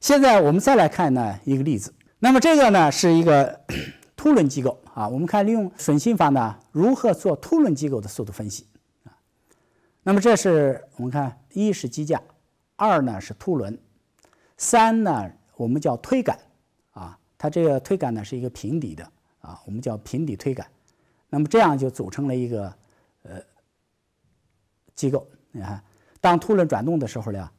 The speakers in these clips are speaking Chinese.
现在我们再来看呢一个例子，那么这个呢是一个凸 轮机构啊，我们看利用损心法呢如何做凸轮机构的速度分析啊。那么这是我们看一是机架，二呢是凸轮，三呢我们叫推杆啊，它这个推杆呢是一个平底的啊，我们叫平底推杆。那么这样就组成了一个呃机构，你看当凸轮转动的时候呢。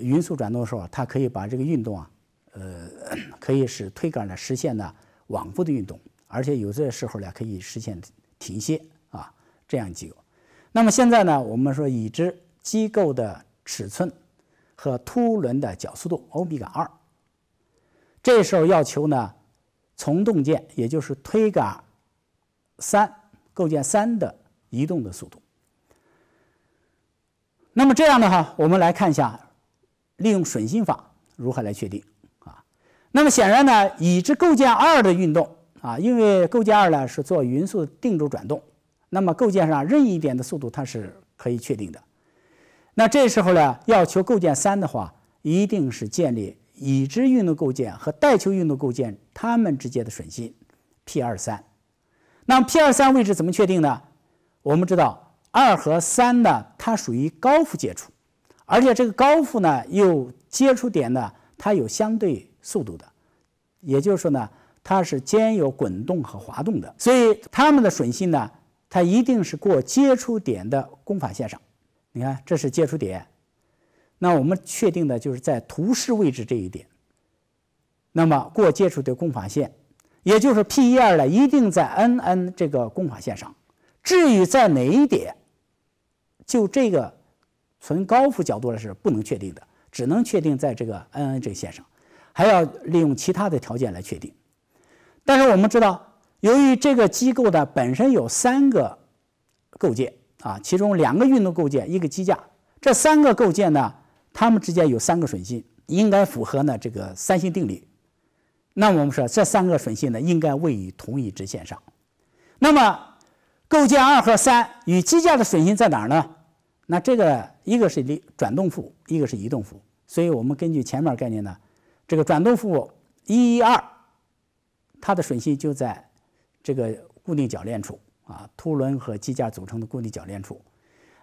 匀速转动的时候，它可以把这个运动啊，呃，可以使推杆呢实现呢往复的运动，而且有些时候呢可以实现停歇啊，这样机构。那么现在呢，我们说已知机构的尺寸和凸轮的角速度欧米伽二，这时候要求呢从动件，也就是推杆三构件三的移动的速度。那么这样的话，我们来看一下。利用瞬心法如何来确定啊？那么显然呢，已知构件二的运动啊，因为构件二呢是做匀速定轴转动，那么构件上任意一点的速度它是可以确定的。那这时候呢，要求构件三的话，一定是建立已知运动构件和带球运动构件它们之间的瞬心 P 二三。那 P 二三位置怎么确定呢？我们知道二和三呢，它属于高副接触。而且这个高副呢，又接触点呢，它有相对速度的，也就是说呢，它是兼有滚动和滑动的，所以它们的瞬性呢，它一定是过接触点的功法线上。你看，这是接触点，那我们确定的就是在图示位置这一点。那么过接触的功法线，也就是 P 一二呢，一定在 NN 这个功法线上。至于在哪一点，就这个。从高副角度来是不能确定的，只能确定在这个 NN 这线上，还要利用其他的条件来确定。但是我们知道，由于这个机构的本身有三个构件啊，其中两个运动构件，一个机架，这三个构件呢，它们之间有三个瞬性，应该符合呢这个三星定理。那我们说这三个瞬性呢，应该位于同一直线上。那么构件二和三与机架的瞬性在哪儿呢？那这个。一个是力转动副，一个是移动副，所以我们根据前面概念呢，这个转动副一、一、二，它的瞬系就在这个固定铰链处啊，凸轮和机架组成的固定铰链处。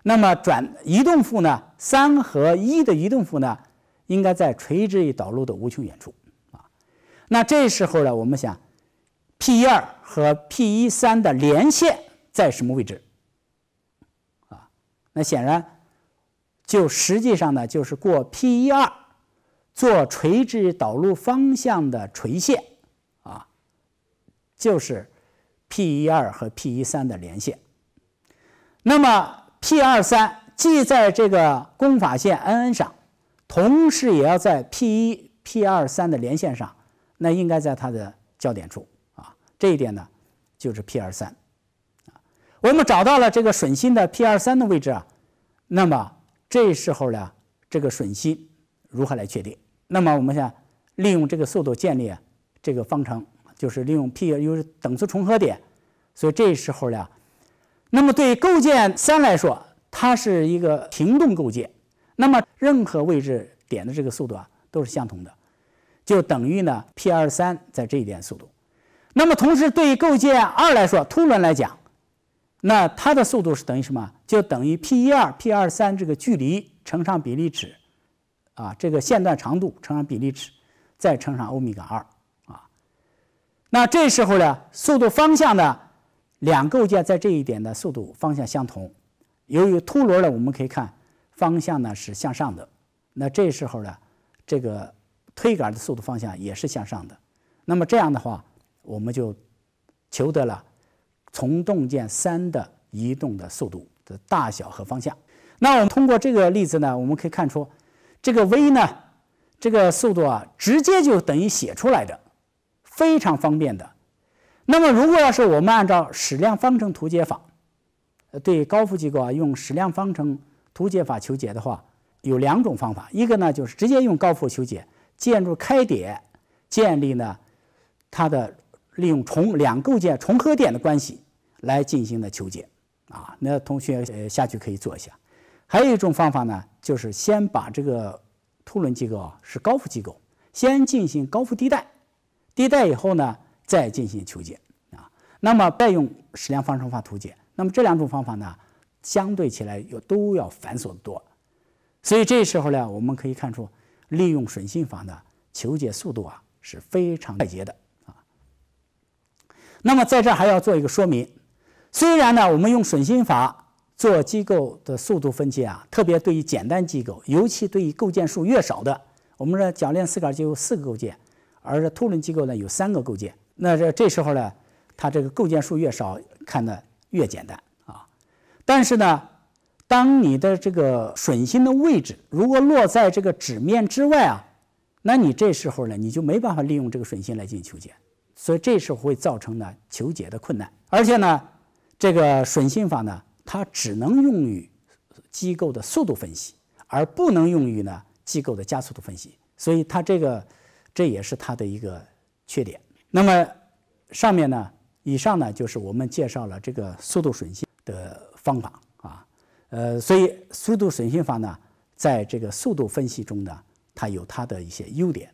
那么转移动副呢，三和一的移动副呢，应该在垂直于导路的无穷远处啊。那这时候呢，我们想，P 一二和 P 一三的连线在什么位置？啊，那显然。就实际上呢，就是过 P 一二做垂直导入方向的垂线，啊，就是 P 一二和 P 一三的连线。那么 P 二三既在这个公法线 NN 上，同时也要在 P 一 P 二三的连线上，那应该在它的交点处啊。这一点呢，就是 P 二三。我们找到了这个准心的 P 二三的位置啊，那么。这时候呢，这个瞬息如何来确定？那么我们想利用这个速度建立这个方程，就是利用 P 和是等速重合点。所以这时候呢，那么对构件三来说，它是一个平动构件，那么任何位置点的这个速度啊都是相同的，就等于呢 P 二三在这一点速度。那么同时对构件二来说，凸轮来讲。那它的速度是等于什么？就等于 P 一二 P 二三这个距离乘上比例尺，啊，这个线段长度乘上比例尺，再乘上欧米伽二啊。那这时候呢，速度方向呢，两构件在这一点的速度方向相同。由于凸轮呢，我们可以看方向呢是向上的，那这时候呢，这个推杆的速度方向也是向上的。那么这样的话，我们就求得了。从动件三的移动的速度的大小和方向。那我们通过这个例子呢，我们可以看出这个 v 呢，这个速度啊，直接就等于写出来的，非常方便的。那么如果要是我们按照矢量方程图解法，对高副机构啊，用矢量方程图解法求解的话，有两种方法，一个呢就是直接用高副求解，建筑开点建立呢它的利用重两构件重合点的关系。来进行的求解，啊，那同学呃下去可以做一下。还有一种方法呢，就是先把这个凸轮机构啊是高副机构，先进行高副低代，低代以后呢，再进行求解啊。那么再用矢量方程法图解。那么这两种方法呢，相对起来又都要繁琐的多。所以这时候呢，我们可以看出，利用吮性法的求解速度啊是非常快捷的啊。那么在这儿还要做一个说明。虽然呢，我们用损心法做机构的速度分析啊，特别对于简单机构，尤其对于构件数越少的，我们说铰链四杆就有四个构件，而这凸轮机构呢有三个构件，那这这时候呢，它这个构件数越少，看的越简单啊。但是呢，当你的这个损心的位置如果落在这个纸面之外啊，那你这时候呢，你就没办法利用这个损心来进行求解，所以这时候会造成呢求解的困难，而且呢。这个吮心法呢，它只能用于机构的速度分析，而不能用于呢机构的加速度分析，所以它这个这也是它的一个缺点。那么上面呢，以上呢就是我们介绍了这个速度吮心的方法啊，呃，所以速度吮心法呢，在这个速度分析中呢，它有它的一些优点。